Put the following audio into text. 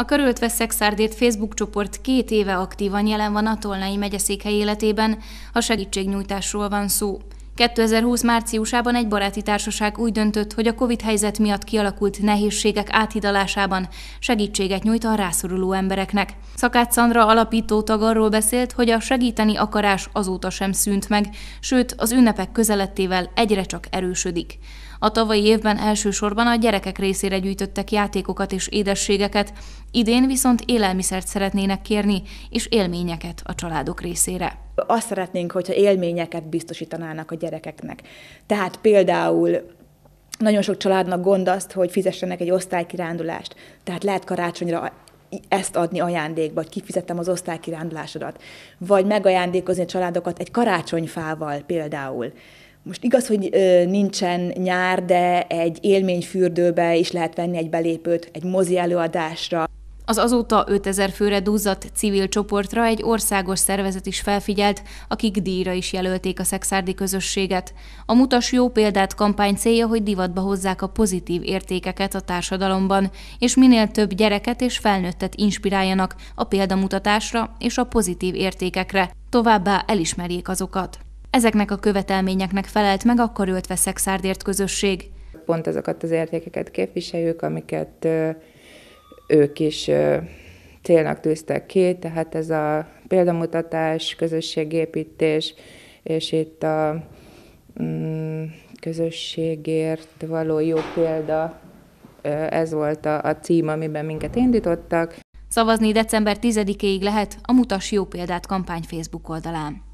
A Karöltve Szexárdét Facebook csoport két éve aktívan jelen van a Tolnai megyeszékhely életében, ha segítségnyújtásról van szó. 2020 márciusában egy baráti társaság úgy döntött, hogy a COVID-helyzet miatt kialakult nehézségek áthidalásában segítséget nyújt a rászoruló embereknek. Szakács Szandra alapító tag arról beszélt, hogy a segíteni akarás azóta sem szűnt meg, sőt az ünnepek közelettével egyre csak erősödik. A tavalyi évben elsősorban a gyerekek részére gyűjtöttek játékokat és édességeket, idén viszont élelmiszert szeretnének kérni, és élményeket a családok részére azt szeretnénk, hogyha élményeket biztosítanának a gyerekeknek. Tehát például nagyon sok családnak gond azt, hogy fizessenek egy osztálykirándulást. Tehát lehet karácsonyra ezt adni ajándékba, hogy kifizettem az osztálykirándulásodat, vagy megajándékozni a családokat egy karácsonyfával például. Most igaz, hogy ö, nincsen nyár, de egy élményfürdőbe is lehet venni egy belépőt, egy mozi előadásra. Az azóta 5000 főre duzzadt civil csoportra egy országos szervezet is felfigyelt, akik díjra is jelölték a szexárdi közösséget. A Mutas jó példát kampány célja, hogy divatba hozzák a pozitív értékeket a társadalomban, és minél több gyereket és felnőttet inspiráljanak a példamutatásra és a pozitív értékekre, továbbá elismerjék azokat. Ezeknek a követelményeknek felelt meg a karöltve szexárdért közösség. Pont azokat az értékeket képviseljük, amiket ők is célnak tűztek ki, tehát ez a példamutatás, közösségépítés, és itt a mm, közösségért való jó példa, ez volt a, a cím, amiben minket indítottak. Szavazni december 10-ig lehet a Mutas Jó Példát kampány Facebook oldalán.